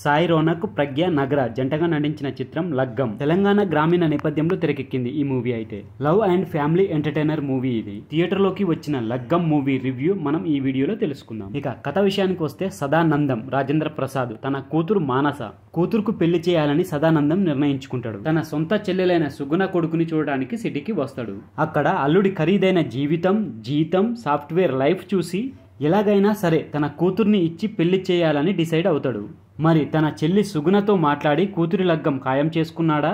సాయి రోనక్ ప్రజ్ఞ నగర జంటగా నటించిన చిత్రం లగ్గం తెలంగాణ గ్రామీణ నేపథ్యంలో తెరకెక్కింది ఈ మూవీ అయితే love and family entertainer movie ఇది థియేటర్లోకి వచ్చిన లగ్గం మూవీ రివ్యూ మనం ఈ వీడియోలో తెలుసుకుందాం ఇక కథ విషయానికి వస్తే సదానందం రాజేంద్ర ప్రసాద్ తన కూతురు మానస కూతురుకు పెళ్లి చేయాలని సదానందం నిర్ణయించుకుంటాడు తన సొంత చెల్లెలైన సుగుణ కొడుకుని చూడడానికి సిటీకి వస్తాడు అక్కడ అల్లుడి ఖరీదైన జీవితం జీతం సాఫ్ట్వేర్ లైఫ్ చూసి ఎలాగైనా సరే తన కూతుర్ని ఇచ్చి పెళ్లి చేయాలని డిసైడ్ అవుతాడు మరి తన చెల్లి సుగుణతో మాట్లాడి కూతురి లగ్గం ఖాయం చేసుకున్నాడా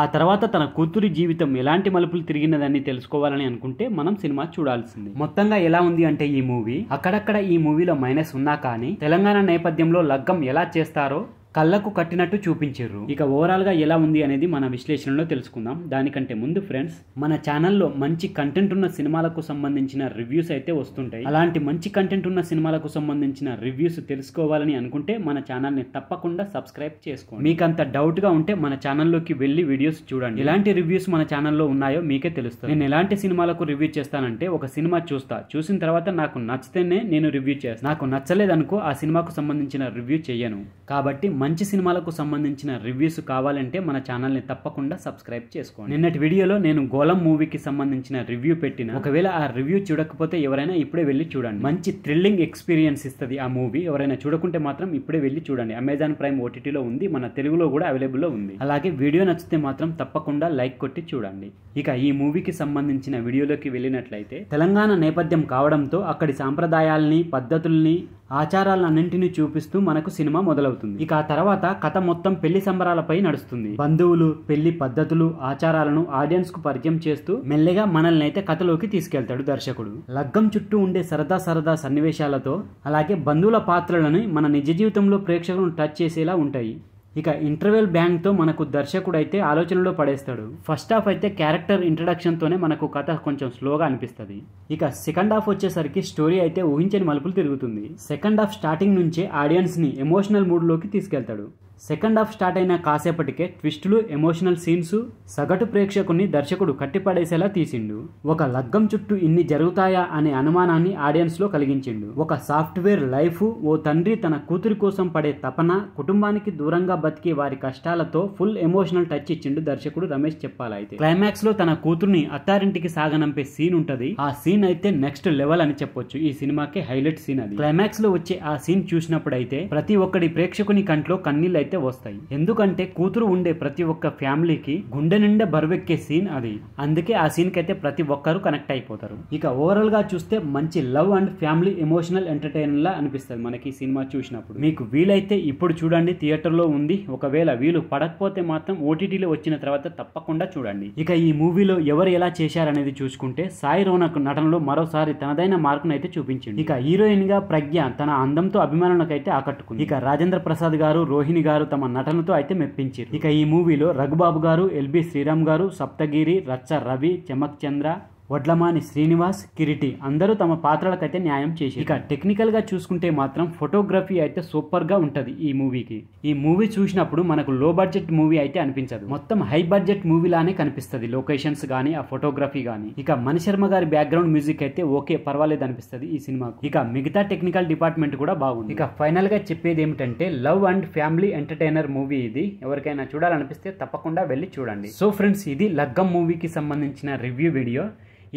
ఆ తర్వాత తన కూతురి జీవితం ఎలాంటి మలుపులు తిరిగినదని తెలుసుకోవాలని అనుకుంటే మనం సినిమా చూడాల్సింది మొత్తంగా ఎలా ఉంది అంటే ఈ మూవీ అక్కడక్కడ ఈ మూవీలో మైనస్ ఉన్నా కానీ తెలంగాణ నేపథ్యంలో లగ్గం ఎలా చేస్తారో కళ్ళకు కట్టినట్టు చూపించారు ఇక ఓవరాల్గా ఎలా ఉంది అనేది మన విశ్లేషణలో తెలుసుకుందాం దానికంటే ముందు ఫ్రెండ్స్ మన ఛానల్లో మంచి కంటెంట్ ఉన్న సినిమాలకు సంబంధించిన రివ్యూస్ అయితే వస్తుంటాయి అలాంటి మంచి కంటెంట్ ఉన్న సినిమాలకు సంబంధించిన రివ్యూస్ తెలుసుకోవాలని అనుకుంటే మన ఛానల్ని తప్పకుండా సబ్స్క్రైబ్ చేసుకోండి మీకు అంత డౌట్గా ఉంటే మన ఛానల్లోకి వెళ్ళి వీడియోస్ చూడండి ఎలాంటి రివ్యూస్ మన ఛానల్లో ఉన్నాయో మీకే తెలుస్తుంది నేను ఎలాంటి సినిమాలకు రివ్యూ చేస్తానంటే ఒక సినిమా చూస్తా చూసిన తర్వాత నాకు నచ్చితేనే నేను రివ్యూ చేస్తాను నాకు నచ్చలేదనుకో ఆ సినిమాకు సంబంధించిన రివ్యూ చేయను కాబట్టి మంచి సినిమాలకు సంబంధించిన రివ్యూస్ కావాలంటే మన ఛానల్ని తప్పకుండా సబ్స్క్రైబ్ చేసుకోండి నిన్నటి వీడియోలో నేను గోలం మూవీకి సంబంధించిన రివ్యూ పెట్టిన ఒకవేళ ఆ రివ్యూ చూడకపోతే ఎవరైనా ఇప్పుడే వెళ్ళి చూడండి మంచి థ్రిల్లింగ్ ఎక్స్పీరియన్స్ ఇస్తుంది ఆ మూవీ ఎవరైనా చూడకుంటే మాత్రం ఇప్పుడే వెళ్ళి చూడండి అమెజాన్ ప్రైమ్ ఓటీటీలో ఉంది మన తెలుగులో కూడా అవైలబుల్లో ఉంది అలాగే వీడియో నచ్చితే మాత్రం తప్పకుండా లైక్ కొట్టి చూడండి ఇక ఈ మూవీకి సంబంధించిన వీడియోలోకి వెళ్ళినట్లయితే తెలంగాణ నేపథ్యం కావడంతో అక్కడి సాంప్రదాయాల్ని పద్ధతుల్ని ఆచారాలన్నింటినీ చూపిస్తూ మనకు సినిమా మొదలవుతుంది ఇక ఆ తర్వాత కథ మొత్తం పెళ్లి సంబరాలపై నడుస్తుంది బంధువులు పెళ్లి పద్ధతులు ఆచారాలను ఆడియన్స్ కు పరిచయం చేస్తూ మెల్లగా మనల్ని అయితే కథలోకి తీసుకెళ్తాడు దర్శకుడు లగ్గం చుట్టూ ఉండే సరదా సరదా సన్నివేశాలతో అలాగే బంధువుల పాత్రలను మన నిజ జీవితంలో ప్రేక్షకులను టచ్ చేసేలా ఉంటాయి ఇక ఇంటర్వెల్ బ్యాంక్తో మనకు దర్శకుడు అయితే ఆలోచనలో పడేస్తాడు ఫస్ట్ హాఫ్ అయితే క్యారెక్టర్ ఇంట్రడక్షన్తోనే మనకు కథ కొంచెం స్లోగా అనిపిస్తుంది ఇక సెకండ్ హాఫ్ వచ్చేసరికి స్టోరీ అయితే ఊహించని మలుపులు తిరుగుతుంది సెకండ్ హాఫ్ స్టార్టింగ్ నుంచే ఆడియన్స్ని ఎమోషనల్ మూడ్లోకి తీసుకెళ్తాడు సెకండ్ హాఫ్ స్టార్ట్ అయిన కాసేపటికే ట్విస్టులు ఎమోషనల్ సీన్స్ సగటు ప్రేక్షకుని దర్శకుడు కట్టిపడేసేలా తీసిండు ఒక లగ్గం చుట్టూ ఇన్ని జరుగుతాయా అనే అనుమానాన్ని ఆడియన్స్లో కలిగించిండు ఒక సాఫ్ట్వేర్ లైఫ్ ఓ తండ్రి తన కూతురి కోసం పడే తపన కుటుంబానికి దూరంగా బతికే వారి కష్టాలతో ఫుల్ ఎమోషనల్ టచ్ ఇచ్చిండు దర్శకుడు రమేష్ చెప్పాలైతే క్లైమాక్స్ లో తన కూతుర్ని అత్తారింటికి సాగనంపే సీన్ ఉంటది ఆ సీన్ అయితే నెక్స్ట్ లెవెల్ అని చెప్పొచ్చు ఈ సినిమాకి హైలైట్ సీన్ అది క్లైమాక్స్ లో వచ్చే ఆ సీన్ చూసినప్పుడు అయితే ప్రతి ఒక్కడి ప్రేక్షకుని కంట్లో కన్నీళ్ళు అయితే వస్తాయి ఎందుకంటే కూతురు ఉండే ప్రతి ఒక్క ఫ్యామిలీకి గుండె నిండా బరువెక్కే సీన్ అది అందుకే ఆ సీన్కి అయితే ప్రతి ఒక్కరు కనెక్ట్ అయిపోతారు ఇక ఓవరాల్ గా చూస్తే మంచి love and family emotional entertainer లా అనిపిస్తుంది మనకి సినిమా చూసినప్పుడు మీకు వీలైతే ఇప్పుడు చూడండి థియేటర్లో ఉంది ఒకవేళ వీలు పడకపోతే మాత్రం ఓటీటీలో వచ్చిన తర్వాత తప్పకుండా చూడండి ఇక ఈ మూవీలో ఎవరు ఎలా చేశారనేది చూసుకుంటే సాయి రోనక్ నటనలో మరోసారి తనదైన మార్కును అయితే చూపించింది ఇక హీరోయిన్ గా ప్రజ్ఞ తన అందంతో అభిమానులకైతే ఆకట్టుకుంది ఇక రాజేంద్ర ప్రసాద్ గారు రోహిణి గారు గారు తమ నటనతో అయితే మెప్పించారు ఇక ఈ మూవీలో రఘుబాబు గారు ఎల్బి శ్రీరామ్ గారు సప్తగిరి రచ్చ రవి చెమక్ చంద్ర వడ్లమాని శ్రీనివాస్ కిరిటి అందరూ తమ పాత్రలకైతే న్యాయం చేసి ఇక టెక్నికల్ గా చూసుకుంటే మాత్రం ఫోటోగ్రఫీ అయితే సూపర్గా ఉంటుంది ఈ మూవీకి ఈ మూవీ చూసినప్పుడు మనకు లో బడ్జెట్ మూవీ అయితే అనిపించదు మొత్తం హై బడ్జెట్ మూవీ లానే కనిపిస్తుంది లొకేషన్స్ కానీ ఆ ఫోటోగ్రఫీ కానీ ఇక మణిశర్మ గారి బ్యాక్గ్రౌండ్ మ్యూజిక్ అయితే ఓకే పర్వాలేదు అనిపిస్తుంది ఈ సినిమాకు ఇక మిగతా టెక్నికల్ డిపార్ట్మెంట్ కూడా బాగుంది ఇక ఫైనల్గా చెప్పేది ఏమిటంటే love and family entertainer movie ఇది ఎవరికైనా చూడాలనిపిస్తే తప్పకుండా వెళ్ళి చూడండి సో ఫ్రెండ్స్ ఇది లగ్గం మూవీకి సంబంధించిన రివ్యూ వీడియో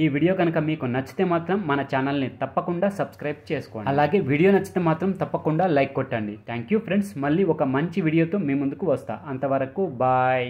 ఈ వీడియో కనుక మీకు నచ్చితే మాత్రం మన ఛానల్ని తప్పకుండా సబ్స్క్రైబ్ చేసుకోండి అలాగే వీడియో నచ్చితే మాత్రం తప్పకుండా లైక్ కొట్టండి థ్యాంక్ ఫ్రెండ్స్ మళ్ళీ ఒక మంచి వీడియోతో మీ ముందుకు వస్తా అంతవరకు బాయ్